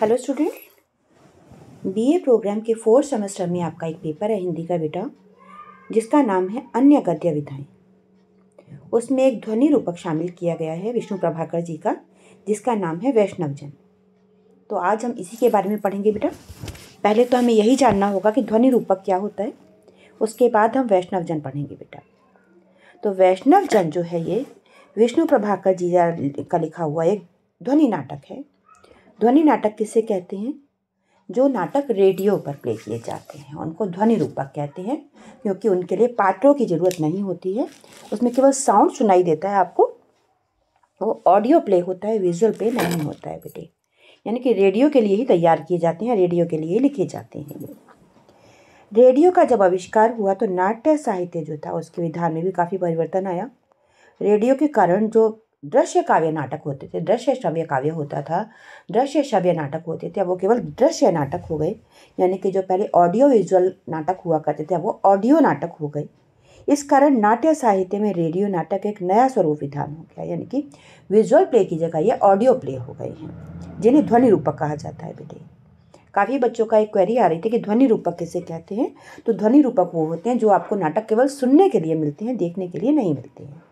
hello student BA program के fourth semester में आपका एक पेपर है हिंदी का बेटा जिसका नाम है अन्य गद्य विधाएं उसमें एक ध्वनि रूपक शामिल किया गया है विष्णु प्रभाकर जी का जिसका नाम है वैष्णवजन तो आज हम इसी के बारे में पढ़ेंगे बेटा पहले तो हमें यही जानना होगा कि ध्वनि रूपक क्या होता है उसके बाद हम वैष्णवजन पढ़ेंगे बेटा तो वैष्णवजन जो है ये विष्णु प्रभाकर जी का लिखा हुआ एक ध्वनि नाटक है ध्वनि नाटक किसे कहते हैं जो नाटक रेडियो पर प्ले किए जाते हैं उनको ध्वनि रूपक कहते हैं क्योंकि उनके लिए पात्रों की ज़रूरत नहीं होती है उसमें केवल साउंड सुनाई देता है आपको वो ऑडियो प्ले होता है विजुअल प्ले नहीं होता है बेटे यानी कि रेडियो के लिए ही तैयार किए जाते हैं रेडियो के लिए ही लिखे जाते हैं ये रेडियो का जब आविष्कार हुआ तो नाट्य साहित्य जो था उसके विधान में भी काफ़ी परिवर्तन आया रेडियो के कारण जो दृश्य काव्य नाटक होते थे दृश्य श्रव्य काव्य होता था दृश्य श्रव्य नाटक होते थे अब वो केवल दृश्य नाटक हो गए यानी कि जो पहले ऑडियो विजुअल नाटक हुआ करते थे अब वो ऑडियो नाटक हो गए इस कारण नाट्य साहित्य में रेडियो नाटक एक नया स्वरूप विधान हो गया यानी कि विजुअल प्ले की जगह ये ऑडियो प्ले हो गए हैं जिन्हें ध्वनि रूपक कहा जाता है बेटे काफ़ी बच्चों का एक क्वेरी आ रही थी कि ध्वनि रूपक किसे कहते हैं तो ध्वनि रूपक वो होते हैं जो आपको नाटक केवल सुनने के लिए मिलते हैं देखने के लिए नहीं मिलते हैं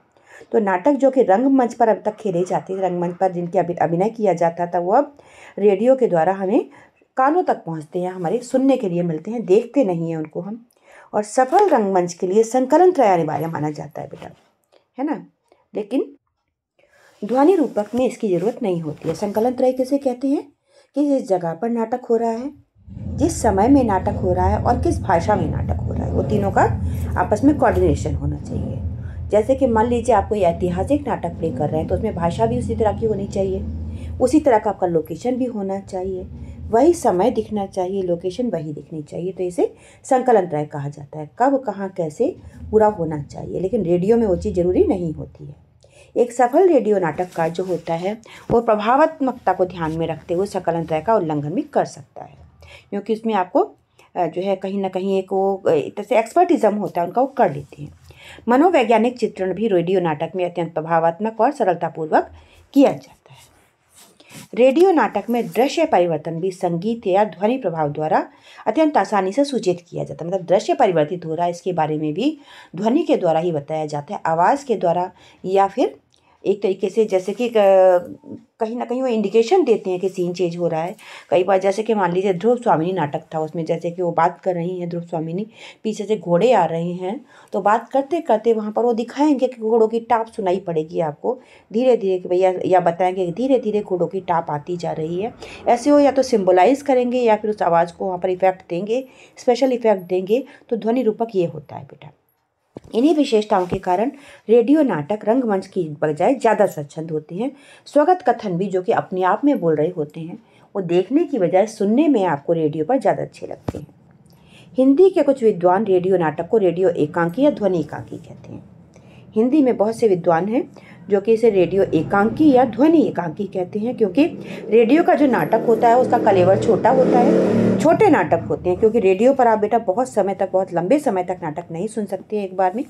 तो नाटक जो कि रंगमंच पर अब तक खेले जाते रंगमंच पर जिनके अभी अभिनय किया जाता था वो अब रेडियो के द्वारा हमें कानों तक पहुंचते हैं हमारे सुनने के लिए मिलते हैं देखते नहीं हैं उनको हम और सफल रंगमंच के लिए संकलन त्रय अनिवार्य माना जाता है बेटा है ना लेकिन ध्वनि रूपक में इसकी ज़रूरत नहीं होती है संकलन त्रय किसे कहते हैं कि जिस जगह पर नाटक हो रहा है जिस समय में नाटक हो रहा है और किस भाषा में नाटक हो रहा है वो तीनों का आपस में कोऑर्डिनेशन होना चाहिए जैसे कि मान लीजिए आप कोई ऐतिहासिक नाटक प्ले कर रहे हैं तो उसमें भाषा भी उसी तरह की होनी चाहिए उसी तरह का आपका लोकेशन भी होना चाहिए वही समय दिखना चाहिए लोकेशन वही दिखनी चाहिए तो इसे संकलन त्रय कहा जाता है कब कहाँ कैसे पूरा होना चाहिए लेकिन रेडियो में वो चीज़ ज़रूरी नहीं होती है एक सफल रेडियो नाटक का जो होता है वो प्रभावात्मकता को ध्यान में रखते हुए संकलन त्रय का उल्लंघन भी कर सकता है क्योंकि उसमें आपको जो है कहीं ना कहीं एक वो एक तरह से एक्सपर्टिज़म होता है उनका वो कर लेते हैं मनोवैज्ञानिक चित्रण भी रेडियो नाटक में अत्यंत प्रभावात्मक और सरलतापूर्वक किया जाता है रेडियो नाटक में दृश्य परिवर्तन भी संगीत या ध्वनि प्रभाव द्वारा अत्यंत आसानी से सूचित किया जाता है मतलब दृश्य परिवर्तित हो रहा है इसके बारे में भी ध्वनि के द्वारा ही बताया जाता है आवाज़ के द्वारा या फिर एक तरीके से जैसे कि कहीं ना कहीं वो इंडिकेशन देते हैं कि सीन चेंज हो रहा है कई बार जैसे कि मान लीजिए ध्रुव स्वामिनी नाटक था उसमें जैसे कि वो बात कर रही हैं ध्रुव स्वामिनी पीछे से घोड़े आ रहे हैं तो बात करते करते वहाँ पर वो दिखाएंगे कि घोड़ों की टाप सुनाई पड़ेगी आपको धीरे धीरे कि भैया या बताएंगे धीरे धीरे घोड़ों की टाप आती जा रही है ऐसे हो या तो सिम्बोलाइज़ करेंगे या फिर उस आवाज़ को वहाँ पर इफ़ेक्ट देंगे स्पेशल इफ़ेक्ट देंगे तो ध्वनि रूपक ये होता है बेटा इन्हीं विशेषताओं के कारण रेडियो नाटक रंगमंच की बजाय ज़्यादा स्वच्छंद होते हैं स्वागत कथन भी जो कि अपने आप में बोल रहे होते हैं वो देखने की बजाय सुनने में आपको रेडियो पर ज़्यादा अच्छे लगते हैं हिंदी के कुछ विद्वान रेडियो नाटक को रेडियो एकांकी या ध्वनि एकांकी कहते हैं हिंदी में बहुत से विद्वान हैं जो कि इसे रेडियो एकांकी या ध्वनि एकांकी कहते हैं क्योंकि रेडियो का जो नाटक होता है उसका कलेवर छोटा होता है छोटे नाटक होते हैं क्योंकि रेडियो पर आप बेटा बहुत समय तक बहुत लंबे समय तक नाटक नहीं सुन सकते हैं एक बार में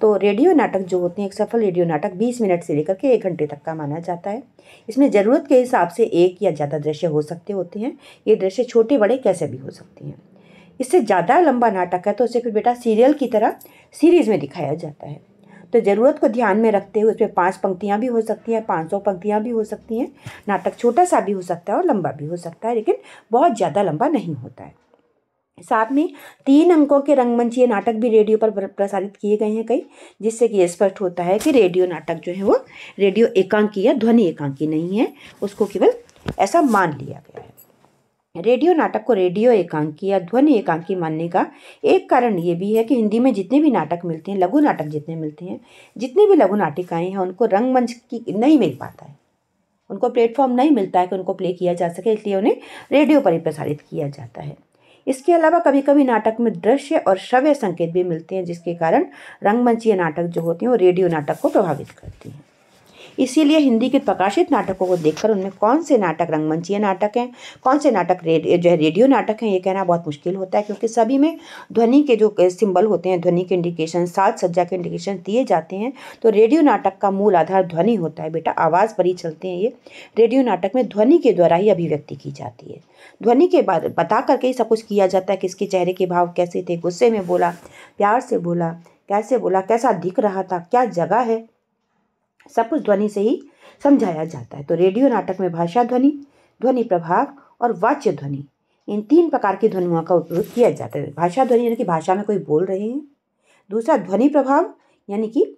तो रेडियो नाटक जो होते हैं एक सफल रेडियो नाटक 20 मिनट से लेकर के एक घंटे तक का माना जाता है इसमें ज़रूरत के हिसाब से एक या ज़्यादा दृश्य हो सकते होते हैं ये दृश्य छोटे बड़े कैसे भी हो सकते हैं इससे ज़्यादा लंबा नाटक है तो उसे फिर बेटा सीरियल की तरह सीरीज़ में दिखाया जाता है तो ज़रूरत को ध्यान में रखते हुए उसमें पाँच पंक्तियाँ भी हो सकती हैं पाँच सौ पंक्तियाँ भी हो सकती हैं नाटक छोटा सा भी हो सकता है और लंबा भी हो सकता है लेकिन बहुत ज़्यादा लंबा नहीं होता है साथ में तीन अंकों के ये नाटक भी रेडियो पर प्रसारित किए गए हैं कई जिससे कि स्पष्ट होता है कि रेडियो नाटक जो है वो रेडियो एकांकी या ध्वनि एकांकी नहीं है उसको केवल ऐसा मान लिया गया है रेडियो नाटक को रेडियो एकांकी या ध्वनि एकांकी मानने का एक कारण ये भी है कि हिंदी में जितने भी नाटक मिलते हैं लघु नाटक जितने मिलते हैं जितनी भी लघु नाटिकाएँ हैं उनको रंगमंच की नहीं मिल पाता है उनको प्लेटफॉर्म नहीं मिलता है कि उनको प्ले किया जा सके इसलिए उन्हें रेडियो पर ही प्रसारित किया जाता है इसके अलावा कभी कभी नाटक में दृश्य और श्रव्य संकेत भी मिलते हैं जिसके कारण रंगमंचीय नाटक जो होते हैं वो रेडियो नाटक को प्रभावित करते हैं इसीलिए हिंदी के प्रकाशित नाटकों को देखकर उनमें कौन से नाटक रंगमंचीय नाटक हैं कौन से नाटक रेडियो जो है रेडियो नाटक हैं ये कहना बहुत मुश्किल होता है क्योंकि सभी में ध्वनि के जो सिंबल होते हैं ध्वनि के इंडिकेशन साज सज्जा के इंडिकेशन दिए जाते हैं तो रेडियो नाटक का मूल आधार ध्वनि होता है बेटा आवाज़ पर ही चलते हैं ये रेडियो नाटक में ध्वनि के द्वारा ही अभिव्यक्ति की जाती है ध्वनि के बाद बता करके ही सब कुछ किया जाता है किसके चेहरे के भाव कैसे थे गुस्से में बोला प्यार से बोला कैसे बोला कैसा दिख रहा था क्या जगह है सब कुछ ध्वनि से ही समझाया जाता है तो रेडियो नाटक में भाषा ध्वनि ध्वनि प्रभाव और वाच्य ध्वनि इन तीन प्रकार की ध्वनियों का उपयोग किया जाता है भाषा ध्वनि यानी कि भाषा में कोई बोल रहे हैं दूसरा ध्वनि प्रभाव यानी कि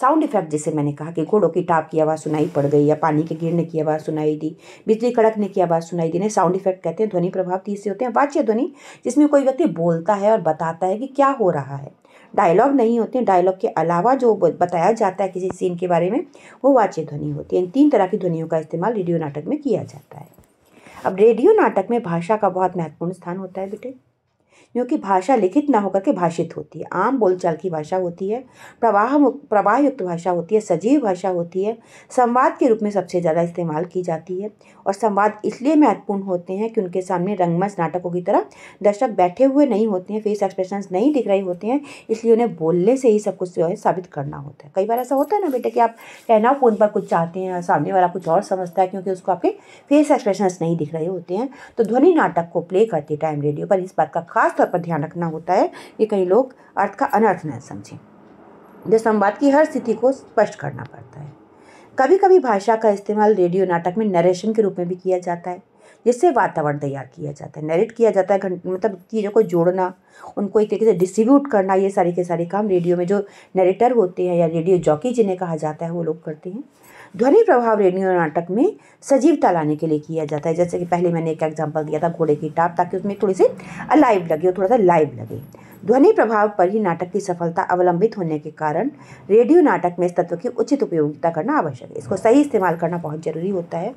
साउंड इफेक्ट जैसे मैंने कहा कि घोड़ों की टाप की आवाज़ सुनाई पड़ गई या पानी के गिरने की आवाज़ सुनाई दी बिजली कड़कने की आवाज़ सुनाई दी ने साउंड इफेक्ट कहते हैं ध्वनि प्रभाव तीसरे होते हैं वाच्य ध्वनि जिसमें कोई व्यक्ति बोलता है और बताता है कि क्या हो रहा है डायलॉग नहीं होते हैं डायलॉग के अलावा जो बताया जाता है किसी सीन के बारे में वो वाच्य ध्वनि होती है इन तीन तरह की ध्वनियों का इस्तेमाल रेडियो नाटक में किया जाता है अब रेडियो नाटक में भाषा का बहुत महत्वपूर्ण स्थान होता है बेटे क्योंकि भाषा लिखित ना होकर के भाषित होती है आम बोलचाल की भाषा होती है प्रवाह प्रवाह युक्त भाषा होती है सजीव भाषा होती है संवाद के रूप में सबसे ज़्यादा इस्तेमाल की जाती है और संवाद इसलिए महत्वपूर्ण होते हैं कि उनके सामने रंगमंच नाटकों की तरह दर्शक बैठे हुए नहीं होते हैं फेस एक्सप्रेशन नहीं दिख रहे होते हैं इसलिए उन्हें बोलने से ही सब कुछ जो है साबित करना होता है कई बार ऐसा होता है ना बेटा कि आप कहना फोन पर कुछ चाहते हैं सामने वाला कुछ और समझता है क्योंकि उसको आपके फेस एक्सप्रेशन नहीं दिख रहे होते हैं तो ध्वनि नाटक को प्ले करते टाइम रेडियो पर इस बात का खास तौर पर ध्यान रखना होता है कि कहीं लोग अर्थ का अनर्थ न समझें जो संवाद की हर स्थिति को स्पष्ट करना पड़ता है कभी कभी भाषा का इस्तेमाल रेडियो नाटक में नरेशन के रूप में भी किया जाता है जिससे वातावरण तैयार किया जाता है नरेट किया जाता है मतलब चीज़ों को जोड़ना उनको एक तरीके से डिस्ट्रीब्यूट करना ये सारे के सारे काम रेडियो में जो नरेटर होते हैं या रेडियो जॉकी जिन्हें कहा जाता है वो लोग करते हैं ध्वनि प्रभाव रेडियो नाटक में सजीवता लाने के लिए किया जाता है जैसे कि पहले मैंने एक एग्जाम्पल दिया था घोड़े की टाप ताकि उसमें थोड़ी सी अलाइव लगे और थोड़ा सा लाइव लगे ध्वनि प्रभाव पर ही नाटक की सफलता अवलंबित होने के कारण रेडियो नाटक में इस तत्व की उचित उपयोगिता करना आवश्यक है इसको सही इस्तेमाल करना बहुत जरूरी होता है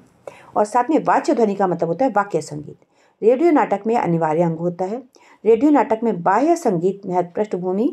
और साथ में वाच्य ध्वनि का मतलब होता है वाक्य संगीत रेडियो नाटक में अनिवार्य अंग होता है रेडियो नाटक में बाह्य संगीत महत्व पृष्ठभूमि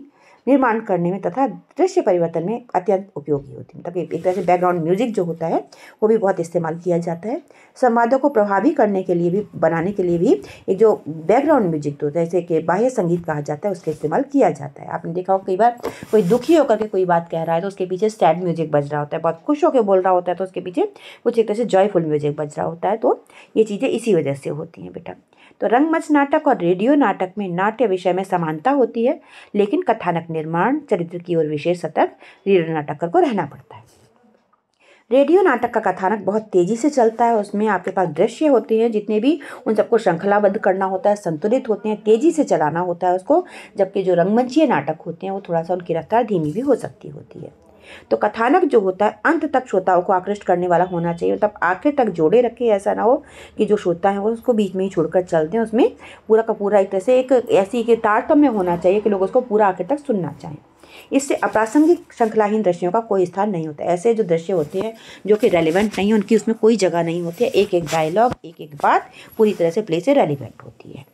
निर्माण करने में तथा दृश्य परिवर्तन में अत्यंत उपयोगी होती है मतलब एक तरह से बैकग्राउंड म्यूजिक जो होता है वो भी बहुत इस्तेमाल किया जाता है संवादों को प्रभावी करने के लिए भी बनाने के लिए भी एक जो बैकग्राउंड म्यूजिक तो जैसे कि बाह्य संगीत कहा जाता है उसका इस्तेमाल किया जाता है आपने देखा हो कई बार कोई दुखी होकर के कोई बात कह रहा है तो उसके पीछे सैड म्यूजिक बज रहा होता है बहुत खुश होकर बोल रहा होता है तो उसके पीछे कुछ एक तरह से जॉयफुल म्यूजिक बज रहा होता है तो ये चीज़ें इसी वजह से होती हैं बेटा तो रंगमंच नाटक और रेडियो नाटक में नाट्य विषय में समानता होती है लेकिन कथानक निर्माण चरित्र की ओर विशेष सतर्क रेडियो नाटक को रहना पड़ता है रेडियो नाटक का कथानक बहुत तेज़ी से चलता है उसमें आपके पास दृश्य होते हैं जितने भी उन सबको श्रृंखलाबद्ध करना होता है संतुलित होते हैं तेज़ी से चलाना होता है उसको जबकि जो रंगमंचीय नाटक होते हैं वो थोड़ा सा उनकी रफ्तार धीमी भी हो सकती होती है तो कथानक जो होता है अंत तक श्रोताओं को आकृष्ट करने वाला होना चाहिए मतलब आखिर तक जोड़े रखे ऐसा ना हो कि जो श्रोता है वो उसको बीच में ही छोड़कर चलते हैं उसमें पूरा का पूरा एक तरह से एक ऐसी के तारतम्य होना चाहिए कि लोग उसको पूरा आखिर तक सुनना चाहें इससे अप्रासंगिक श्रृंखलाहीन दृश्यों का कोई स्थान नहीं होता ऐसे जो दृश्य होते हैं जो कि रेलिवेंट नहीं है उनकी उसमें कोई जगह नहीं होती है एक एक डायलॉग एक एक बात पूरी तरह से प्ले से रेलिवेंट होती है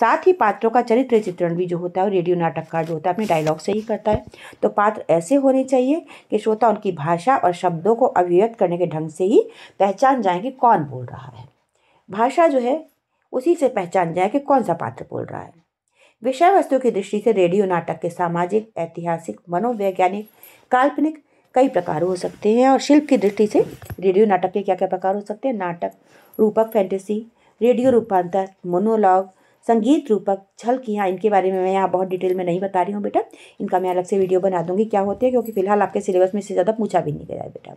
साथ ही पात्रों का चरित्र चित्रण भी जो होता है रेडियो नाटककार जो होता है अपने डायलॉग से ही करता है तो पात्र ऐसे होने चाहिए कि श्रोता उनकी भाषा और शब्दों को अभिव्यक्त करने के ढंग से ही पहचान जाए कि कौन बोल रहा है भाषा जो है उसी से पहचान जाए कि कौन सा पात्र बोल रहा है विषय वस्तु की दृष्टि से रेडियो नाटक के सामाजिक ऐतिहासिक मनोवैज्ञानिक काल्पनिक कई प्रकार हो सकते हैं और शिल्प की दृष्टि से रेडियो नाटक के क्या क्या प्रकार हो सकते हैं नाटक रूपक फैंटेसी रेडियो रूपांतर मोनोलॉग संगीत रूपक छल की हाँ इनके बारे में मैं यहाँ बहुत डिटेल में नहीं बता रही हूँ बेटा इनका मैं अलग से वीडियो बना दूंगी क्या होते हैं क्योंकि फिलहाल आपके सिलेबस में से ज़्यादा पूछा भी नहीं गया है बेटा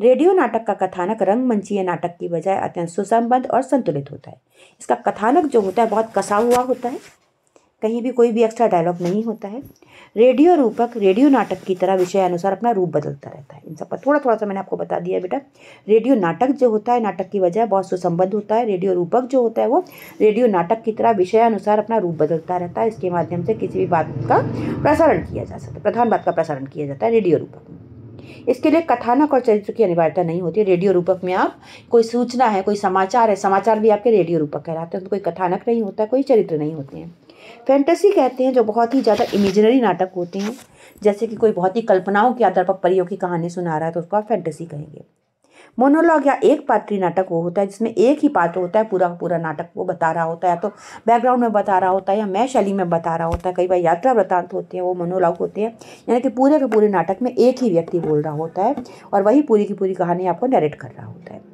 रेडियो नाटक का कथानक रंगमंचीय नाटक की बजाय अत्यंत सुसंबद्ध और संतुलित होता है इसका कथानक जो होता है बहुत कसा हुआ होता है कहीं भी कोई भी एक्स्ट्रा डायलॉग नहीं होता है रेडियो रूपक रेडियो नाटक की तरह विषय अनुसार अपना रूप बदलता रहता है इन सब पर थोड़ा थोड़ा सा मैंने आपको बता दिया बेटा रेडियो नाटक जो होता है नाटक की वजह बहुत सुसंबद्ध होता है रेडियो रूपक जो होता है वो रेडियो नाटक की तरह विषय अनुसार अपना रूप बदलता रहता है इसके माध्यम से किसी भी बात का प्रसारण किया जा सकता है प्रधान बात का प्रसारण किया जाता है रेडियो रूपक में इसके लिए कथानक और चरित्र की अनिवार्यता नहीं होती है रेडियो रूपक में आप कोई सूचना है कोई समाचार है समाचार भी आपके रेडियो रूपक कहलाते हैं तो कोई कथानक नहीं होता कोई चरित्र नहीं होते हैं फैंटेसी कहते हैं जो बहुत ही ज़्यादा इमेजनरी नाटक होते हैं जैसे कि कोई बहुत ही कल्पनाओं के आधार पर परियों की कहानी सुना रहा है तो उसको आप फैंटेसी कहेंगे मोनोलॉग या एक पात्री नाटक वो होता है जिसमें एक ही पात्र होता है पूरा पूरा नाटक वो बता रहा होता है या तो बैकग्राउंड में बता रहा होता है या मैं शैली में बता रहा होता है कई बार यात्रा वृतांत होते हैं वो मोनोलॉग होते हैं यानी कि पूरे के पूरे नाटक में एक ही व्यक्ति बोल रहा होता है और वही पूरी की पूरी कहानी आपको डायरेक्ट कर रहा होता है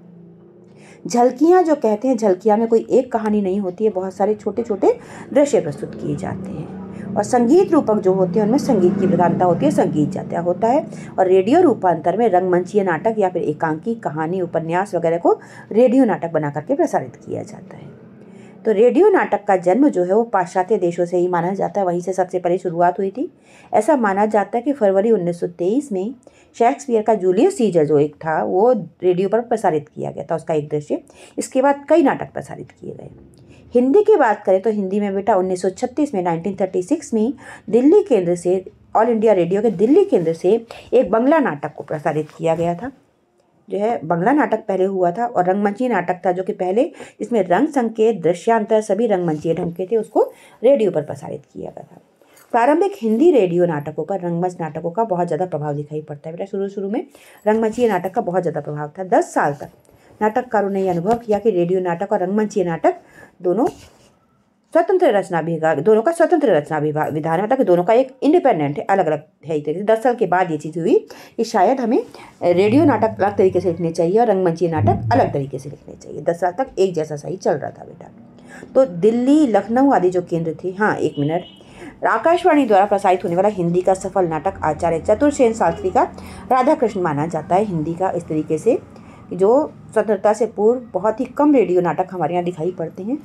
झलकियाँ जो कहते हैं झलकियाँ में कोई एक कहानी नहीं होती है बहुत सारे छोटे छोटे दृश्य प्रस्तुत किए जाते हैं और संगीत रूपक जो होते हैं उनमें संगीत की प्रधानता होती है संगीत जाता होता है और रेडियो रूपांतर में रंगमंचीय नाटक या फिर एकांकी कहानी उपन्यास वगैरह को रेडियो नाटक बना करके प्रसारित किया जाता है तो रेडियो नाटक का जन्म जो है वो पाश्चात्य देशों से ही माना जाता है वहीं से सबसे पहले शुरुआत हुई थी ऐसा माना जाता है कि फरवरी 1923 में शेक्सपियर का जूलियस सीजर जो एक था वो रेडियो पर प्रसारित किया गया था उसका एक दृश्य इसके बाद कई नाटक प्रसारित किए गए हिंदी की बात करें तो हिंदी में बेटा 1936 में 1936 में दिल्ली केंद्र से ऑल इंडिया रेडियो के दिल्ली केंद्र से एक बंगला नाटक को प्रसारित किया गया था जो है बंगला नाटक पहले हुआ था और रंगमंची नाटक था जो कि पहले इसमें रंग संकेत दृश्यांतर सभी रंगमंचीय ढंग के थे उसको रेडियो पर प्रसारित किया गया था प्रारंभिक हिंदी रेडियो नाटकों पर रंगमंच नाटकों का बहुत ज़्यादा प्रभाव दिखाई पड़ता है बेटा शुरू शुरू में रंगमंचीय नाटक का बहुत ज़्यादा प्रभाव था दस साल तक नाटककारों ने यह अनुभव किया कि रेडियो नाटक और रंगमंचीय नाटक दोनों स्वतंत्र रचना विभाग दोनों का स्वतंत्र रचना विभाग विधान है मतलब दोनों का एक इंडिपेंडेंट है अलग अलग है एक तरीके से दस साल के बाद ये चीज़ हुई कि शायद हमें रेडियो नाटक अलग तरीके से लिखने चाहिए और रंगमंचीय नाटक अलग तरीके से लिखने चाहिए दस साल तक एक जैसा सही चल रहा था बेटा तो दिल्ली लखनऊ आदि जो केंद्र थे हाँ एक मिनट आकाशवाणी द्वारा प्रसारित होने वाला हिंदी का सफल नाटक आचार्य चतुर्सेन शास्त्री का राधा कृष्ण माना जाता है हिंदी का इस तरीके से जो स्वतंत्रता से पूर्व बहुत ही कम रेडियो नाटक हमारे यहाँ दिखाई पड़ते हैं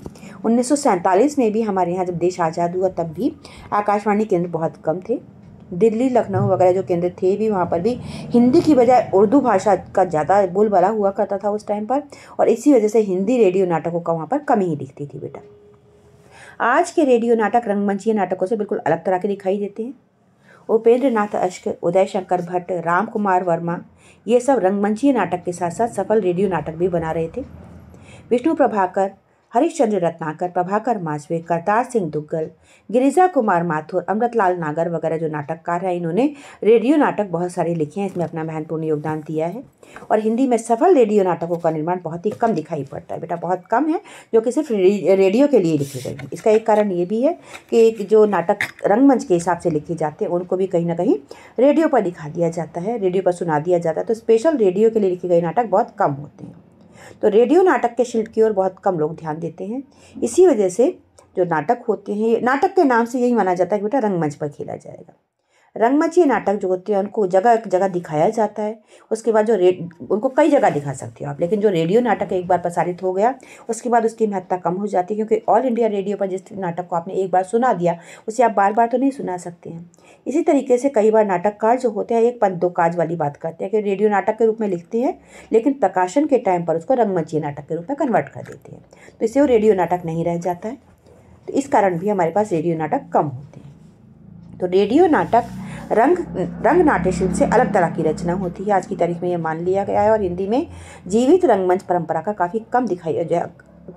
उन्नीस में भी हमारे यहाँ जब देश आज़ाद हुआ तब भी आकाशवाणी केंद्र बहुत कम थे दिल्ली लखनऊ वगैरह जो केंद्र थे भी वहाँ पर भी हिंदी की बजाय उर्दू भाषा का ज़्यादा बोलबाला हुआ करता था उस टाइम पर और इसी वजह से हिंदी रेडियो नाटकों का वहाँ पर कमी ही दिखती थी बेटा आज के रेडियो नाटक रंगमंचीय नाटकों से बिल्कुल अलग तरह के दिखाई देते हैं उपेंद्र नाथ अश्क उदय शंकर भट्ट राम कुमार वर्मा ये सब रंगमंचीय नाटक के साथ साथ सफल रेडियो नाटक भी बना रहे थे विष्णु प्रभाकर हरिश्चंद्र रत्नाकर प्रभाकर माजवे करतार सिंह दुग्गल गिरिजा कुमार माथुर अमृतलाल नागर वगैरह जो नाटककार हैं इन्होंने रेडियो नाटक बहुत सारे लिखे हैं इसमें अपना महत्वपूर्ण योगदान दिया है और हिंदी में सफल रेडियो नाटकों का निर्माण बहुत ही कम दिखाई पड़ता है बेटा बहुत कम है जो कि सिर्फ रेडियो के लिए लिखे गए हैं इसका एक कारण ये भी है कि एक जो नाटक रंगमंच के हिसाब से लिखे जाते हैं उनको भी कहीं ना कहीं रेडियो पर दिखा दिया जाता है रेडियो पर सुना दिया जाता है तो स्पेशल रेडियो के लिए लिखे गए नाटक बहुत कम होते हैं तो रेडियो नाटक के शिल्प की ओर बहुत कम लोग ध्यान देते हैं इसी वजह से जो नाटक होते हैं नाटक के नाम से यही माना जाता है कि बेटा रंगमंच पर खेला जाएगा रंगमंचीय नाटक जो होते हैं उनको जगह एक जगह दिखाया जाता है उसके बाद जो रेड उनको कई जगह दिखा सकते हो आप लेकिन जो रेडियो नाटक एक बार प्रसारित हो गया उसके बाद उसकी महत्ता कम हो जाती है क्योंकि ऑल इंडिया रेडियो पर जिस नाटक को आपने एक बार सुना दिया उसे आप बार बार तो नहीं सुना सकते हैं इसी तरीके से कई बार नाटककार जो होते हैं एक पद दो काज वाली बात करते हैं कि रेडियो नाटक के रूप में लिखते हैं लेकिन प्रकाशन के टाइम पर उसको रंगमंचीय नाटक के रूप में कन्वर्ट कर देते हैं तो इससे वो रेडियो नाटक नहीं रह जाता है तो इस कारण भी हमारे पास रेडियो नाटक कम होते हैं तो रेडियो नाटक रंग रंग नाट्य शिल्प से अलग तरह की रचना होती है आज की तारीख में यह मान लिया गया है और हिंदी में जीवित रंगमंच परंपरा का काफ़ी कम दिखाई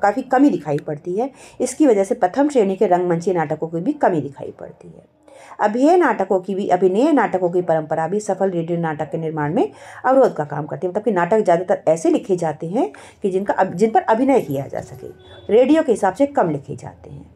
काफ़ी कमी दिखाई पड़ती है इसकी वजह से प्रथम श्रेणी के रंगमंची नाटकों की भी कमी दिखाई पड़ती है अभिनय नाटकों की भी अभिनय नाटकों की परंपरा भी सफल रेडियो नाटक के निर्माण में अवरोध का काम करती है मतलब कि नाटक ज़्यादातर ऐसे लिखे जाते हैं कि जिनका जिन पर अभिनय किया जा सके रेडियो के हिसाब से कम लिखे जाते हैं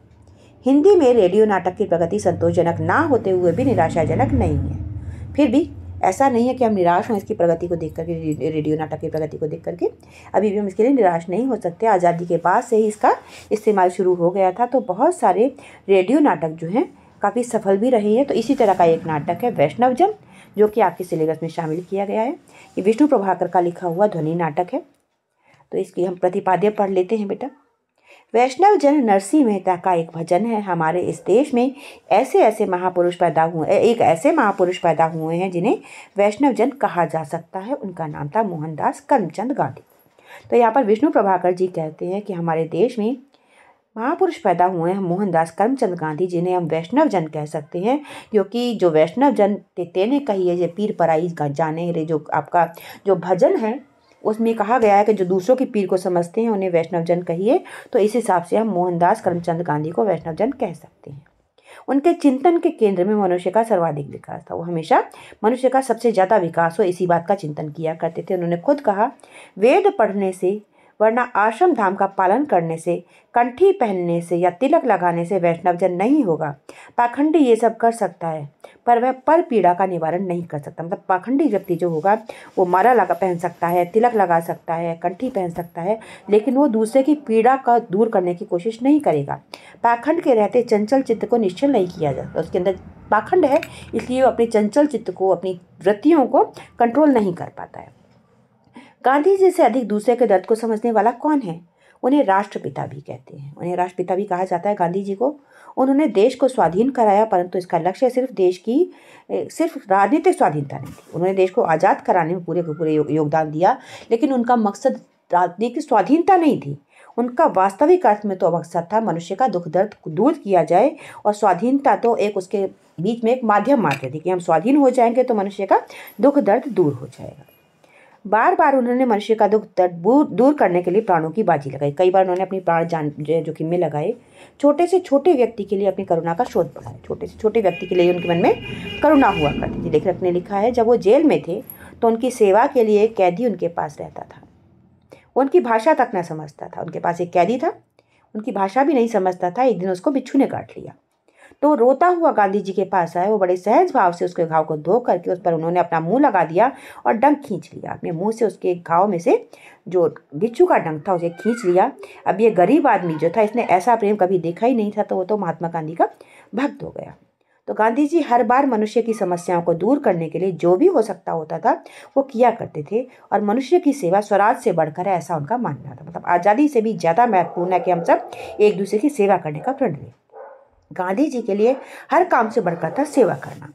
हिंदी में रेडियो नाटक की प्रगति संतोषजनक ना होते हुए भी निराशाजनक नहीं है फिर भी ऐसा नहीं है कि हम निराश हों इसकी प्रगति को देख करके रेडियो नाटक की प्रगति को देख करके अभी भी हम इसके लिए निराश नहीं हो सकते आज़ादी के बाद से ही इसका इस्तेमाल शुरू हो गया था तो बहुत सारे रेडियो नाटक जो हैं काफ़ी सफल भी रहे हैं तो इसी तरह का एक नाटक है वैष्णव जन जो कि आपके सिलेबस में शामिल किया गया है ये विष्णु प्रभाकर का लिखा हुआ ध्वनि नाटक है तो इसकी हम प्रतिपाद्य पढ़ लेते हैं बेटा वैष्णव जन नरसिंह मेहता का एक भजन है हमारे इस देश में ऐसे ऐसे महापुरुष पैदा हुए एक ऐसे महापुरुष पैदा हुए हैं जिन्हें वैष्णव जन कहा जा सकता है उनका नाम था मोहनदास करमचंद गांधी तो यहाँ पर विष्णु प्रभाकर जी कहते हैं कि हमारे देश में महापुरुष पैदा हुए हैं मोहनदास करमचंद गांधी जिन्हें हम वैष्णव जन कह सकते हैं क्योंकि जो वैष्णव जन तेने कही है जो पीर पराई जाने रे जो आपका जो भजन है उसमें कहा गया है कि जो दूसरों की पीर को समझते हैं उन्हें वैष्णवजन कहिए तो इस हिसाब से हम मोहनदास करमचंद गांधी को वैष्णवजन कह सकते हैं उनके चिंतन के केंद्र में मनुष्य का सर्वाधिक विकास था वो हमेशा मनुष्य का सबसे ज़्यादा विकास हो इसी बात का चिंतन किया करते थे उन्होंने खुद कहा वेद पढ़ने से वरना आश्रम धाम का पालन करने से कंठी पहनने से या तिलक लगाने से वैष्णवजन नहीं होगा पाखंडी ये सब कर सकता है पर वह पर पीड़ा का निवारण नहीं कर सकता मतलब पाखंडी व्यक्ति जो होगा वो माला लगा पहन सकता है तिलक लगा सकता है कंठी पहन सकता है लेकिन वो दूसरे की पीड़ा का दूर करने की कोशिश नहीं करेगा पाखंड के रहते चंचल चित्त को निश्चल नहीं किया जाता उसके अंदर पाखंड है इसलिए वो अपने चंचल चित्त को अपनी वृत्तियों को कंट्रोल नहीं कर पाता है गांधी जी से अधिक दूसरे के दर्द को समझने वाला कौन है उन्हें राष्ट्रपिता भी कहते हैं उन्हें राष्ट्रपिता भी कहा जाता है गांधी जी को उन्होंने देश को स्वाधीन कराया परंतु इसका लक्ष्य सिर्फ देश की सिर्फ राजनीतिक स्वाधीनता नहीं थी उन्होंने देश को आज़ाद कराने में पूरे पूरे योगदान दिया लेकिन उनका मकसद राजनीतिक स्वाधीनता नहीं थी उनका वास्तविक अर्थ में तो मकसद था मनुष्य का दुख दर्द दूर किया जाए और स्वाधीनता तो एक उसके बीच में एक माध्यम मात्र थी कि हम स्वाधीन हो जाएंगे तो मनुष्य का दुख दर्द दूर हो जाएगा बार बार उन्होंने मनुष्य का दुख दूर करने के लिए प्राणों की बाजी लगाई कई बार उन्होंने अपनी प्राण जान जोखिम में लगाए छोटे से छोटे व्यक्ति के लिए अपनी करुणा का शोध बढ़ाया छोटे से छोटे व्यक्ति के लिए उनके मन में करुणा हुआ करती थी लेखक ने लिखा है जब वो जेल में थे तो उनकी सेवा के लिए एक कैदी उनके पास रहता था उनकी भाषा तक ना समझता था उनके पास एक कैदी था उनकी भाषा भी नहीं समझता था एक दिन उसको बिच्छू ने काट लिया तो रोता हुआ गांधी जी के पास आया वो बड़े सहज भाव से उसके घाव को धो करके उस पर उन्होंने अपना मुंह लगा दिया और डंक खींच लिया अपने मुंह से उसके घाव में से जो बिच्छू का डंक था उसे खींच लिया अब ये गरीब आदमी जो था इसने ऐसा प्रेम कभी देखा ही नहीं था तो वो तो महात्मा गांधी का भक्त हो गया तो गांधी जी हर बार मनुष्य की समस्याओं को दूर करने के लिए जो भी हो सकता होता था वो किया करते थे और मनुष्य की सेवा स्वराज से बढ़कर है ऐसा उनका मानना था मतलब आज़ादी से भी ज़्यादा महत्वपूर्ण है कि हम सब एक दूसरे की सेवा करने का प्रण लें गांधी जी के लिए हर काम से बढ़कर था सेवा करना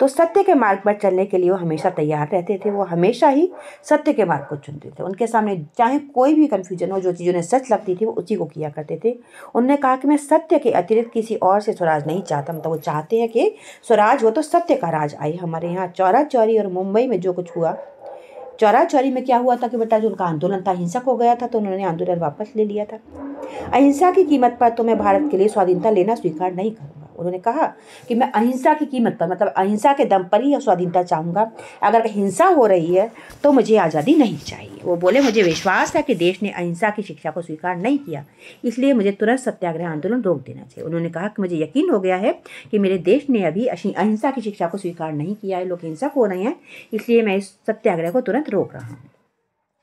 तो सत्य के मार्ग पर चलने के लिए वो हमेशा तैयार रहते थे वो हमेशा ही सत्य के मार्ग को चुनते थे उनके सामने चाहे कोई भी कन्फ्यूजन हो जो चीज़ उन्हें सच लगती थी वो उसी को किया करते थे उन्होंने कहा कि मैं सत्य के अतिरिक्त किसी और से स्वराज नहीं चाहता मतलब वो चाहते हैं कि स्वराज हो तो सत्य का राज आए हमारे यहाँ चौरा चौरी और मुंबई में जो कुछ हुआ चौरा चौरी में क्या हुआ था कि बेटा जो उनका आंदोलन था हिंसक हो गया था तो उन्होंने आंदोलन वापस ले लिया था अहिंसा की कीमत पर तो मैं भारत के लिए स्वाधीनता लेना स्वीकार नहीं करूँगा उन्होंने कहा कि मैं अहिंसा की कीमत पर मतलब अहिंसा के दम पर ही स्वाधीनता चाहूँगा अगर हिंसा हो रही है तो मुझे आज़ादी नहीं चाहिए वो बोले मुझे विश्वास है कि देश ने अहिंसा की शिक्षा को स्वीकार नहीं किया इसलिए मुझे तुरंत सत्याग्रह आंदोलन रोक देना चाहिए उन्होंने कहा कि मुझे यकीन हो गया है कि मेरे देश ने अभी अहिंसा की शिक्षा को स्वीकार नहीं किया है लोग हिंसक हो रहे हैं इसलिए मैं इस सत्याग्रह को तुरंत रोक रहा हूँ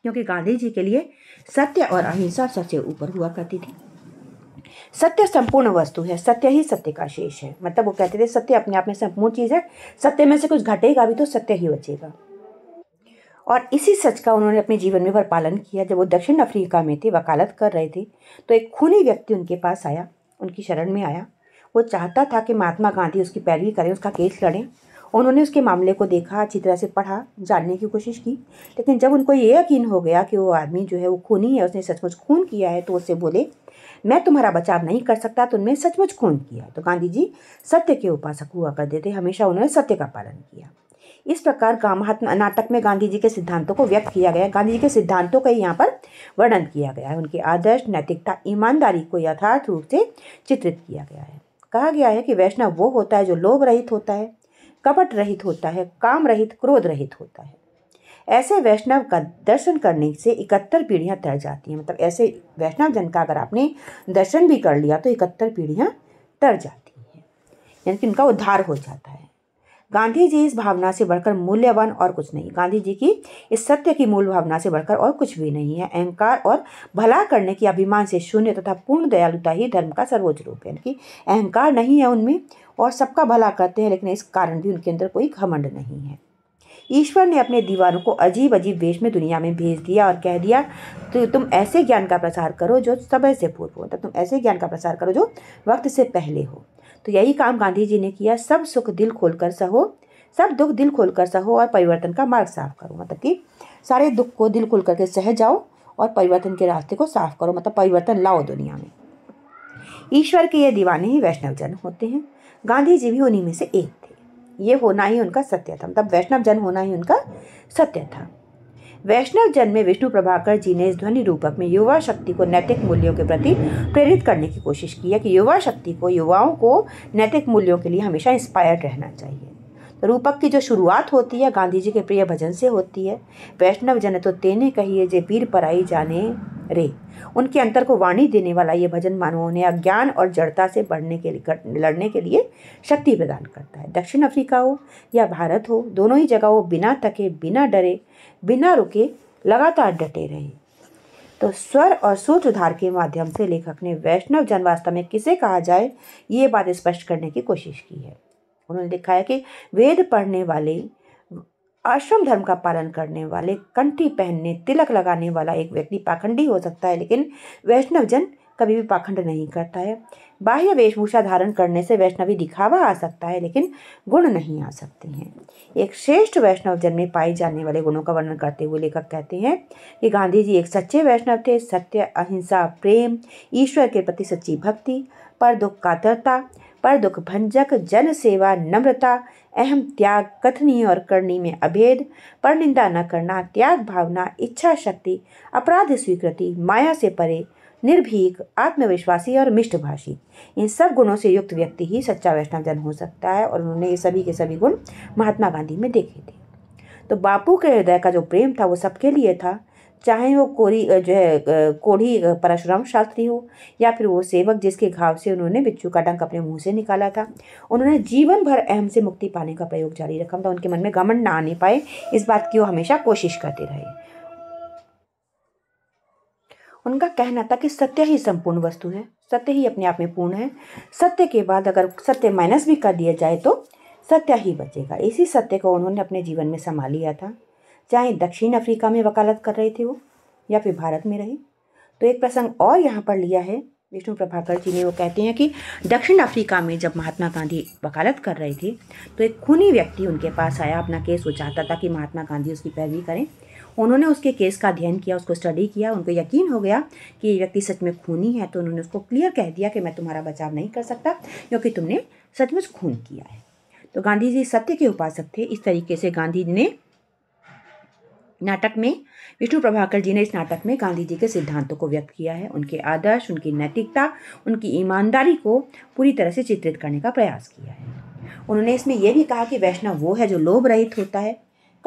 क्योंकि गांधी जी के लिए सत्य और अहिंसा सबसे ऊपर हुआ करती थी सत्य संपूर्ण वस्तु है सत्य ही सत्य का शेष है मतलब वो कहते थे सत्य अपने आप में संपूर्ण चीज़ है सत्य में से कुछ घटेगा भी तो सत्य ही बचेगा और इसी सच का उन्होंने अपने जीवन में भर पालन किया जब वो दक्षिण अफ्रीका में थे वकालत कर रहे थे तो एक खूनी व्यक्ति उनके पास आया उनकी शरण में आया वो चाहता था कि महात्मा गांधी उसकी पैरवी करें उसका केस लड़ें उन्होंने उसके मामले को देखा अच्छी तरह से पढ़ा जानने की कोशिश की लेकिन जब उनको ये यकीन हो गया कि वो आदमी जो है वो खूनी है उसने सचमुच खून किया है तो उससे बोले मैं तुम्हारा बचाव नहीं कर सकता तुमने सचमुच खून किया तो गांधी जी सत्य के उपासक हुआ करते थे हमेशा उन्होंने सत्य का पालन किया इस प्रकार महात्मा नाटक में गांधी जी के सिद्धांतों को व्यक्त किया गया गांधी जी के सिद्धांतों का यहाँ पर वर्णन किया गया है उनके आदर्श नैतिकता ईमानदारी को यथार्थ रूप से चित्रित किया गया है कहा गया है कि वैष्णव वो होता है जो लोभ रहित होता है कपट रहित होता है काम रहित क्रोध रहित होता है ऐसे वैष्णव का दर्शन करने से इकहत्तर पीढ़ियाँ तर जाती हैं मतलब ऐसे वैष्णव जन का अगर आपने दर्शन भी कर लिया तो इकहत्तर पीढ़ियाँ तर जाती हैं यानी कि उनका उद्धार हो जाता है गांधी जी इस भावना से बढ़कर मूल्यवान और कुछ नहीं गांधी जी की इस सत्य की मूल भावना से बढ़कर और कुछ भी नहीं है अहंकार और भला करने की अभिमान से शून्य तथा पूर्ण दयालुता ही धर्म का सर्वोच्च रूप है यानी अहंकार नहीं है उनमें और सबका भला करते हैं लेकिन इस कारण भी उनके अंदर कोई घमंड नहीं है ईश्वर ने अपने दीवारों को अजीब अजीब वेश में दुनिया में भेज दिया और कह दिया तो तुम ऐसे ज्ञान का प्रसार करो जो समय से पूर्व हो मतलब तुम ऐसे ज्ञान का प्रसार करो जो वक्त से पहले हो तो यही काम गांधी जी ने किया सब सुख दिल खोल कर सहो सब दुख दिल खोल कर सहो और परिवर्तन का मार्ग साफ करो मतलब कि सारे दुख को दिल खोल करके सह जाओ और परिवर्तन के रास्ते को साफ करो मतलब परिवर्तन लाओ दुनिया में ईश्वर के ये दीवाने ही वैष्णवजन होते हैं गांधी जी भी उन्हीं में से एक ये होना ही उनका सत्य था मतलब वैष्णव जन होना ही उनका सत्य था वैष्णव जन में विष्णु प्रभाकर जी ने इस ध्वनि रूपक में युवा शक्ति को नैतिक मूल्यों के प्रति प्रेरित करने की कोशिश की है कि युवा शक्ति को युवाओं को नैतिक मूल्यों के लिए हमेशा इंस्पायर्ड रहना चाहिए तो रूपक की जो शुरुआत होती है गांधी जी के प्रिय भजन से होती है वैष्णव जन तो तेने कहिए जे पीर पराई जाने रे उनके अंतर को वाणी देने वाला ये भजन मानव उन्हें अज्ञान और जड़ता से बढ़ने के लिए लड़ने के लिए शक्ति प्रदान करता है दक्षिण अफ्रीका हो या भारत हो दोनों ही जगह वो बिना थके बिना डरे बिना रुके लगातार डटे रहे तो स्वर और उधार के माध्यम से लेखक ने वैष्णव जन में किसे कहा जाए ये बात स्पष्ट करने की कोशिश की है उन्होंने लिखा है कि वेद पढ़ने वाले आश्रम धर्म का पालन करने वाले कंठी पहनने तिलक लगाने वाला एक व्यक्ति पाखंडी हो सकता है लेकिन वैष्णवजन कभी भी पाखंड नहीं करता है बाह्य वेशभूषा धारण करने से वैष्णवी दिखावा आ सकता है लेकिन गुण नहीं आ सकते हैं एक श्रेष्ठ वैष्णव जन में पाए जाने वाले गुणों का वर्णन करते हुए लेखक कहते हैं कि गांधी जी एक सच्चे वैष्णव थे सत्य अहिंसा प्रेम ईश्वर के प्रति सच्ची भक्ति पर दुख कातरता पर दुख भंजक जन सेवा नम्रता अहम त्याग कथनी और करनी में अभेद पर निंदा न करना त्याग भावना इच्छा शक्ति अपराध स्वीकृति माया से परे निर्भीक आत्मविश्वासी और मिष्टभाषी इन सब गुणों से युक्त व्यक्ति ही सच्चा वैष्णव जन हो सकता है और उन्होंने ये सभी के सभी गुण महात्मा गांधी में देखे थे तो बापू के हृदय का जो प्रेम था वो सबके लिए था चाहे वो कोरी जो है कोढ़ी परशुराम शास्त्री हो या फिर वो सेवक जिसके घाव से उन्होंने बिच्छू का डंक अपने मुंह से निकाला था उन्होंने जीवन भर अहम से मुक्ति पाने का प्रयोग जारी रखा था उनके मन में घमंड ना आने पाए इस बात की वो हमेशा कोशिश करते रहे उनका कहना था कि सत्य ही संपूर्ण वस्तु है सत्य ही अपने आप में पूर्ण है सत्य के बाद अगर सत्य माइनस भी कर दिया जाए तो सत्य ही बचेगा इसी सत्य को उन्होंने अपने जीवन में संभाल लिया था चाहे दक्षिण अफ्रीका में वकालत कर रहे थे वो या फिर भारत में रहे तो एक प्रसंग और यहाँ पर लिया है विष्णु प्रभाकर जी ने वो कहते हैं कि दक्षिण अफ्रीका में जब महात्मा गांधी वकालत कर रहे थे तो एक खूनी व्यक्ति उनके पास आया अपना केस वो चाहता था कि महात्मा गांधी उसकी पैरवी करें उन्होंने उसके केस का अध्ययन किया उसको स्टडी किया उनको यकीन हो गया कि ये व्यक्ति सच में खूनी है तो उन्होंने उसको क्लियर कह दिया कि मैं तुम्हारा बचाव नहीं कर सकता क्योंकि तुमने सचमुच खून किया है तो गांधी जी सत्य के उपासक थे इस तरीके से गांधी ने नाटक में विष्णु प्रभाकर जी ने इस नाटक में गांधी जी के सिद्धांतों को व्यक्त किया है उनके आदर्श उनकी नैतिकता उनकी ईमानदारी को पूरी तरह से चित्रित करने का प्रयास किया है उन्होंने इसमें यह भी कहा कि वैष्णव वो है जो लोभ रहित होता है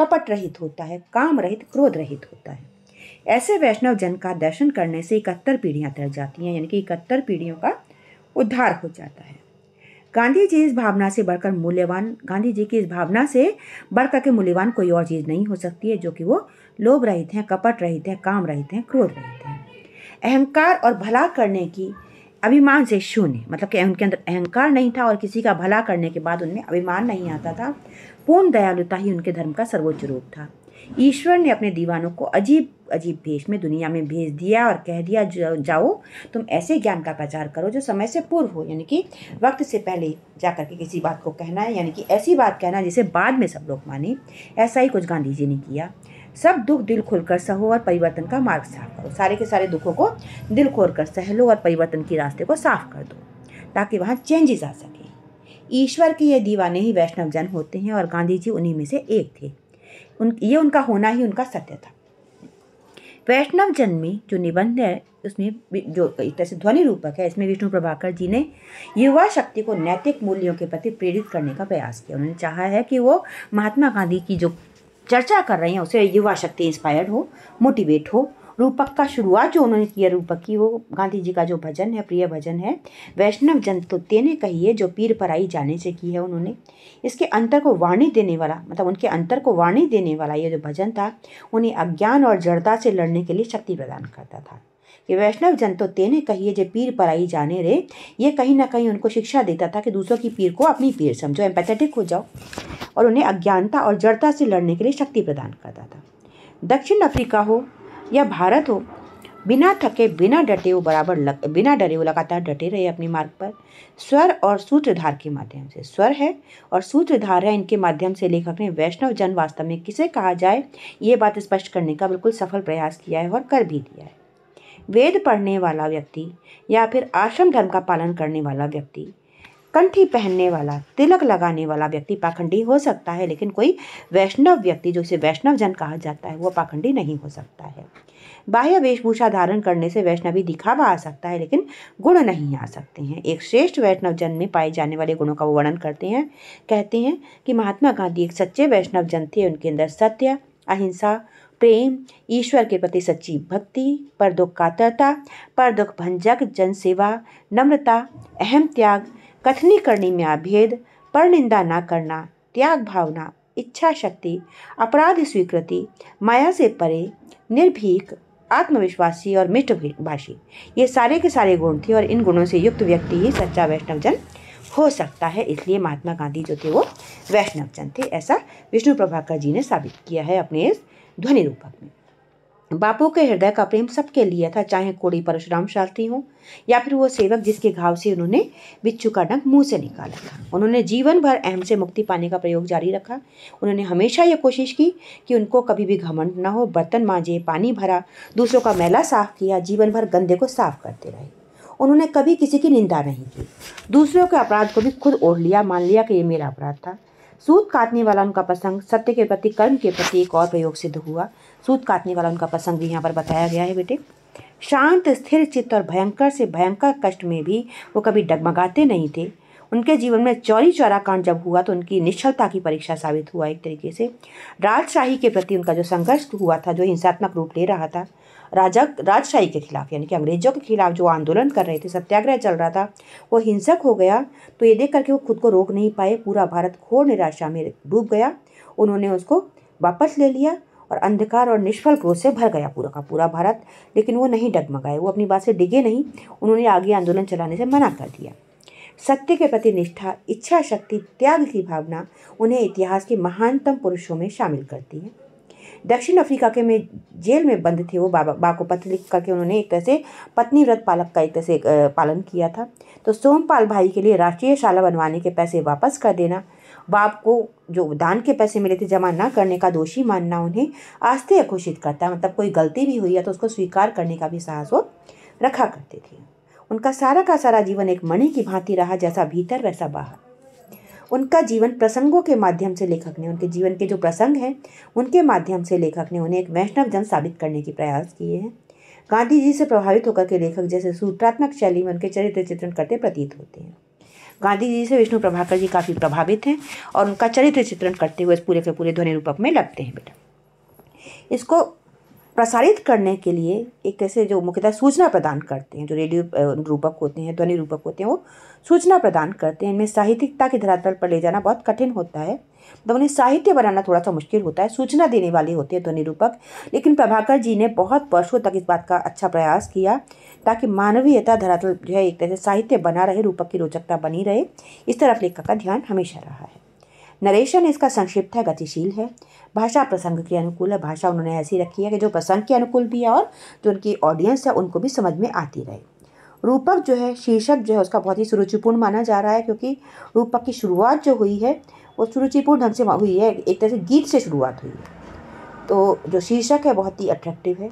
कपट रहित होता है काम रहित क्रोध रहित होता है ऐसे वैष्णव जन का दर्शन करने से इकहत्तर पीढ़ियाँ तर जाती हैं यानी कि इकहत्तर पीढ़ियों का उद्धार हो जाता है गांधी जी इस भावना से बढ़कर मूल्यवान गांधी जी की इस भावना से बढ़कर के मूल्यवान कोई और चीज़ नहीं हो सकती है जो कि वो लोभ रहित हैं कपट रहित हैं काम रहित हैं क्रोध रहित हैं अहंकार और भला करने की अभिमान से शून्य मतलब कि उनके अंदर अहंकार नहीं था और किसी का भला करने के बाद उनमें अभिमान नहीं आता था पूर्ण दयालुता ही उनके धर्म का सर्वोच्च रूप था ईश्वर ने अपने दीवानों को अजीब अजीब भेष में दुनिया में भेज दिया और कह दिया जाओ तुम ऐसे ज्ञान का प्रचार करो जो समय से पूर्व हो यानी कि वक्त से पहले जा करके के किसी बात को कहना है यानी कि ऐसी बात कहना जिसे बाद में सब लोग माने ऐसा ही कुछ गांधी जी ने किया सब दुख दिल खोलकर सहो और परिवर्तन का मार्ग साफ करो सारे के सारे दुखों को दिल खोल कर सह लो और परिवर्तन के रास्ते को साफ कर दो ताकि वहाँ चेंजेस आ सकें ईश्वर के ये दीवाने ही वैष्णवजन होते हैं और गांधी जी उन्हीं में से एक थे उन ये उनका होना ही उनका सत्य था वैष्णव जन्मी जो निबंध है उसमें जो एक तरह से ध्वनि रूपक है इसमें विष्णु प्रभाकर जी ने युवा शक्ति को नैतिक मूल्यों के प्रति प्रेरित करने का प्रयास किया उन्होंने चाहा है कि वो महात्मा गांधी की जो चर्चा कर रहे हैं उसे युवा शक्ति इंस्पायर्ड हो मोटिवेट हो रूपक का शुरुआत जो उन्होंने किया रूपक की वो गांधी जी का जो भजन है प्रिय भजन है वैष्णव जन तो तेने कहिए जो पीर पराई जाने से की है उन्होंने इसके अंतर को वाणी देने वाला मतलब उनके अंतर को वाणी देने वाला ये जो भजन था उन्हें अज्ञान और जड़ता से लड़ने के लिए शक्ति प्रदान करता था कि वैष्णव जन तो तेने कहिए जो पीर पराई जाने रे ये कहीं ना कहीं उनको शिक्षा देता था कि दूसरों की पीर को अपनी पीर समझो एम्पैथेटिक हो जाओ और उन्हें अज्ञानता और जड़ता से लड़ने के लिए शक्ति प्रदान करता था दक्षिण अफ्रीका हो या भारत हो बिना थके बिना डटे वो बराबर लग बिना डरे वो लगातार डटे रहे अपने मार्ग पर स्वर और सूत्रधार के माध्यम से स्वर है और सूत्रधार है इनके माध्यम से लेखक ने वैष्णव जन वास्तव में किसे कहा जाए ये बात स्पष्ट करने का बिल्कुल सफल प्रयास किया है और कर भी दिया है वेद पढ़ने वाला व्यक्ति या फिर आश्रम धर्म का पालन करने वाला व्यक्ति कंठी पहनने वाला तिलक लगाने वाला व्यक्ति पाखंडी हो सकता है लेकिन कोई वैष्णव व्यक्ति जो इसे वैष्णव जन कहा जाता है वह पाखंडी नहीं हो सकता है बाह्य वेशभूषा धारण करने से वैष्णवी दिखावा आ सकता है लेकिन गुण नहीं आ सकते हैं एक श्रेष्ठ वैष्णव जन में पाए जाने वाले गुणों का वो वर्णन करते हैं कहते हैं कि महात्मा गांधी एक सच्चे वैष्णव जन थे उनके अंदर सत्य अहिंसा प्रेम ईश्वर के प्रति सच्ची भक्ति पर दुख कातरता पर दुख भंजक जनसेवा नम्रता अहम त्याग कथनी करनी में अभेद परनिंदा न करना त्याग भावना इच्छा शक्ति अपराध स्वीकृति माया से परे निर्भीक आत्मविश्वासी और मिष्टभाषी ये सारे के सारे गुण थे और इन गुणों से युक्त व्यक्ति ही सच्चा वैष्णवजन हो सकता है इसलिए महात्मा गांधी जो थे वो जन थे ऐसा विष्णु प्रभाकर जी ने साबित किया है अपने इस ध्वनि रूपक में बापू के हृदय का प्रेम सबके लिए था चाहे कोड़ी परशुराम शास्त्री हो या फिर वो सेवक जिसके घाव से उन्होंने बिच्छू का डंक मुंह से निकाला था उन्होंने जीवन भर अहम से मुक्ति पाने का प्रयोग जारी रखा उन्होंने हमेशा ये कोशिश की कि उनको कभी भी घमंड ना हो बर्तन मांजे पानी भरा दूसरों का मैला साफ किया जीवन भर गंदे को साफ करते रहे उन्होंने कभी किसी की निंदा नहीं की दूसरों के अपराध को भी खुद ओढ़ लिया मान लिया कि ये मेरा अपराध था सूत काटने वाला उनका प्रसंग सत्य के प्रति कर्म के प्रति एक और प्रयोग सिद्ध हुआ सूत काटने वाला उनका प्रसंग भी यहाँ पर बताया गया है बेटे शांत स्थिर चित्त और भयंकर से भयंकर कष्ट में भी वो कभी डगमगाते नहीं थे उनके जीवन में चौरी चौरा कांड जब हुआ तो उनकी निश्चलता की परीक्षा साबित हुआ एक तरीके से राजशाही के प्रति उनका जो संघर्ष हुआ था जो हिंसात्मक रूप ले रहा था राजा राजशाही के खिलाफ यानी कि अंग्रेजों के खिलाफ जो आंदोलन कर रहे थे सत्याग्रह चल रहा था वो हिंसक हो गया तो ये देख करके वो खुद को रोक नहीं पाए पूरा भारत घोर निराशा में डूब गया उन्होंने उसको वापस ले लिया और अंधकार और निष्फल क्रोध से भर गया पूरा का पूरा भारत लेकिन वो नहीं डगमगाए वो अपनी बात से डिगे नहीं उन्होंने आगे आंदोलन चलाने से मना कर दिया सत्य के प्रति निष्ठा इच्छा शक्ति त्याग की भावना उन्हें इतिहास के महानतम पुरुषों में शामिल करती है दक्षिण अफ्रीका के में जेल में बंद थे वो बाबा बा को पत्र लिख करके उन्होंने एक तरह से पत्नी व्रत पालक का एक तरह से पालन किया था तो सोमपाल भाई के लिए राष्ट्रीय शाला बनवाने के पैसे वापस कर देना बाप को जो दान के पैसे मिले थे जमा ना करने का दोषी मानना उन्हें आस्थे घोषित करता मतलब कोई गलती भी हुई है तो उसको स्वीकार करने का भी साहस वो रखा करते थे उनका सारा का सारा जीवन एक मणि की भांति रहा जैसा भीतर वैसा बाहर उनका जीवन प्रसंगों के माध्यम से लेखक ने उनके जीवन के जो प्रसंग हैं उनके माध्यम से लेखक ने उन्हें एक वैष्णव जन साबित करने की प्रयास किए हैं गांधी जी से प्रभावित होकर के लेखक जैसे सूत्रात्मक शैली में उनके चरित्र चित्रण करते प्रतीत होते हैं गांधी जी से विष्णु प्रभाकर जी काफ़ी प्रभावित हैं और उनका चरित्र चित्रण करते हुए इस पूरे के पूरे ध्वनि रूपक में लगते हैं बेटा इसको प्रसारित करने के लिए एक ऐसे जो मुख्यतः सूचना प्रदान करते हैं जो रेडियो रूपक होते हैं ध्वनि रूपक होते हैं वो सूचना प्रदान करते हैं इनमें साहित्यिकता की धरातल पर ले जाना बहुत कठिन होता है मतलब उन्हें साहित्य बनाना थोड़ा सा मुश्किल होता है सूचना देने वाले होते हैं तो रूपक लेकिन प्रभाकर जी ने बहुत वर्षों तक इस बात का अच्छा प्रयास किया ताकि मानवीयता धरातल जो है एक तरह से साहित्य बना रहे रूपक की रोचकता बनी रहे इस तरफ लेखक का ध्यान हमेशा रहा है नरेशन इसका संक्षिप्त है गतिशील है भाषा प्रसंग के अनुकूल है भाषा उन्होंने ऐसी रखी है कि जो प्रसंग के अनुकूल भी है और जो उनकी ऑडियंस है उनको भी समझ में आती रहे रूपक जो है शीर्षक जो है उसका बहुत ही सुरुचिपूर्ण माना जा रहा है क्योंकि रूपक की शुरुआत जो हुई है वो सुरुचिपूर्ण ढंग से हुई है एक तरह से गीत से शुरुआत हुई है तो जो शीर्षक है बहुत ही अट्रैक्टिव है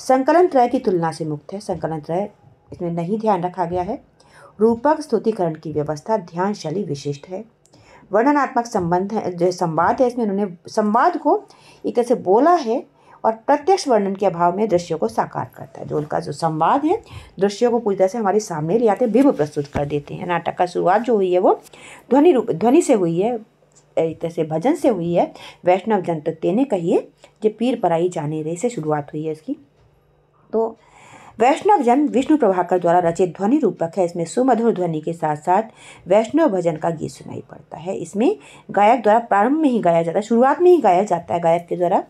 संकलन त्रय की तुलना से मुक्त है संकलन त्रय इसमें नहीं ध्यान रखा गया है रूपक स्तुतिकरण की व्यवस्था ध्यान शैली विशिष्ट है वर्णनात्मक संबंध है जो संवाद है इसमें उन्होंने संवाद को एक तरह से बोला है और प्रत्यक्ष वर्णन के अभाव में दृश्यों को साकार करता है जो उनका जो संवाद है दृश्यों को पूरी तरह से हमारे सामने ले आते बिंब प्रस्तुत कर देते हैं नाटक का शुरुआत जो हुई है वो ध्वनि रूप ध्वनि से हुई है एक तरह से भजन से हुई है वैष्णव जन तत्व ने कहिए जो पीर पराई जाने रे से शुरुआत हुई है इसकी तो वैष्णव जन विष्णु प्रभाकर द्वारा रचित ध्वनि रूपक है इसमें सुमधुर ध्वनि के साथ साथ वैष्णव भजन का गीत सुनाई पड़ता है इसमें गायक द्वारा प्रारंभ में ही गाया जाता है शुरुआत में ही गाया जाता है गायक के द्वारा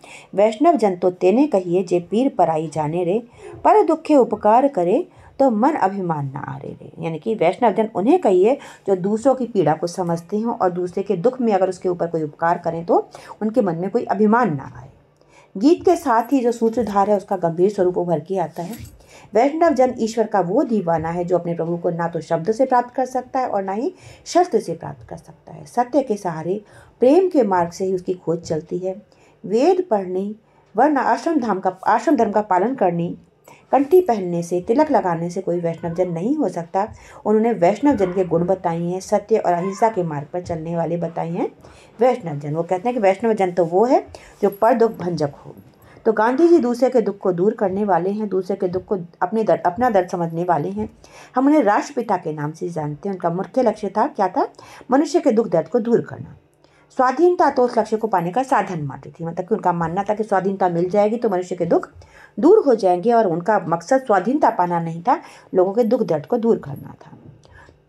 वैष्णव जन तो तेने कहिए जे पीर पराई जाने रे पर दुखे उपकार करे तो मन अभिमान ना आ रहे रे यानी कि वैष्णव जन उन्हें कहिए जो दूसरों की पीड़ा को समझते हों और दूसरे के दुख में अगर उसके ऊपर कोई उपकार करें तो उनके मन में कोई अभिमान ना आए गीत के साथ ही जो सूत्रधार है उसका गंभीर स्वरूप उभर के आता है वैष्णव जन ईश्वर का वो दीवाना है जो अपने प्रभु को ना तो शब्द से प्राप्त कर सकता है और ना ही शस्त्र से प्राप्त कर सकता है सत्य के सहारे प्रेम के मार्ग से ही उसकी खोज चलती है वेद पढ़ने वर्ण आश्रम धाम का आश्रम धर्म का पालन करने कंठी पहनने से तिलक लगाने से कोई वैष्णव जन नहीं हो सकता उन्होंने वैष्णव जन के गुण बताए हैं सत्य और अहिंसा के मार्ग पर चलने वाले बताए हैं वैष्णव जन वो कहते हैं कि वैष्णव जन तो वो है जो पर दुख भंजक हो तो गांधी जी दूसरे के दुख को दूर करने वाले हैं दूसरे के दुख को अपने दर अपना दर्द समझने वाले हैं हम उन्हें राष्ट्रपिता के नाम से जानते हैं उनका मुख्य लक्ष्य था क्या था मनुष्य के दुख दर्द को दूर करना स्वाधीनता तो उस लक्ष्य को पाने का साधन मानती थी मतलब कि उनका मानना था कि स्वाधीनता मिल जाएगी तो मनुष्य के दुख दूर हो जाएंगे और उनका मकसद स्वाधीनता पाना नहीं था लोगों के दुख दर्द को दूर करना था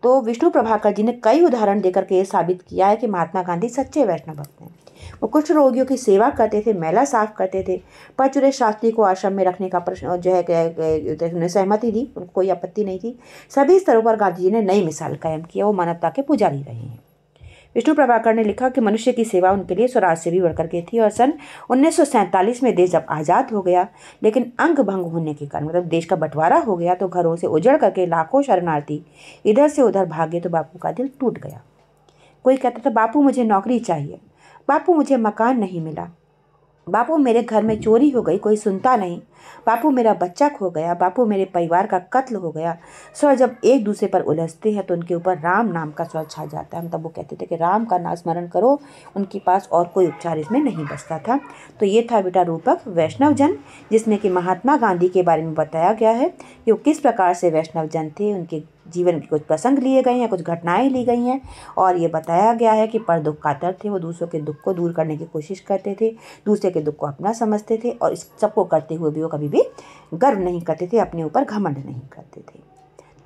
तो विष्णु प्रभाकर जी ने कई उदाहरण देकर के ये साबित किया है कि महात्मा गांधी सच्चे वैष्णव भक्त हैं वो कुछ रोगियों की सेवा करते थे मेला साफ करते थे पर चुरे शास्त्री को आश्रम में रखने का प्रश्न जो है उन्हें सहमति दी उनको कोई आपत्ति नहीं थी सभी स्तरों पर गांधी जी ने नई मिसाल कायम किया वो मानवता के पुजारी रहे हैं विष्णु प्रभाकर ने लिखा कि मनुष्य की सेवा उनके लिए स्वराज से भी बढ़कर के थी और सन उन्नीस में देश जब आज़ाद हो गया लेकिन अंग भंग होने के कारण मतलब देश का बंटवारा हो गया तो घरों से उजड़ करके लाखों शरणार्थी इधर से उधर भागे तो बापू का दिल टूट गया कोई कहता था बापू मुझे नौकरी चाहिए बापू मुझे मकान नहीं मिला बापू मेरे घर में चोरी हो गई कोई सुनता नहीं बापू मेरा बच्चा खो गया बापू मेरे परिवार का कत्ल हो गया स्वर जब एक दूसरे पर उलझते हैं तो उनके ऊपर राम नाम का स्वर छा जाता है हम तब वो कहते थे कि राम का नाम स्मरण करो उनके पास और कोई उपचार इसमें नहीं बचता था तो ये था बेटा रूपक वैष्णव जन जिसमें कि महात्मा गांधी के बारे में बताया गया है कि वो किस प्रकार से वैष्णव जन थे उनके जीवन के कुछ प्रसंग लिए गए हैं कुछ घटनाएं ली गई हैं और ये बताया गया है कि पर दुख कातर थे वो दूसरों के दुख को दूर करने की कोशिश करते थे दूसरे के दुख को अपना समझते थे और इस सबको करते हुए भी वो कभी भी गर्व नहीं करते थे अपने ऊपर घमंड नहीं करते थे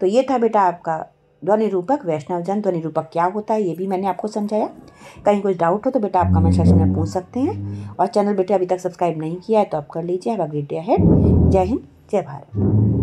तो ये था बेटा आपका ध्वनि रूपक वैष्णव जन ध्वनि रूपक क्या होता है ये भी मैंने आपको समझाया कहीं कुछ डाउट हो तो बेटा आप कमेंट सेक्शन में पूछ सकते हैं और चैनल बेटे अभी तक सब्सक्राइब नहीं किया है तो आप कर लीजिए हैव अ ग्रेट डे हेड जय हिंद जय भारत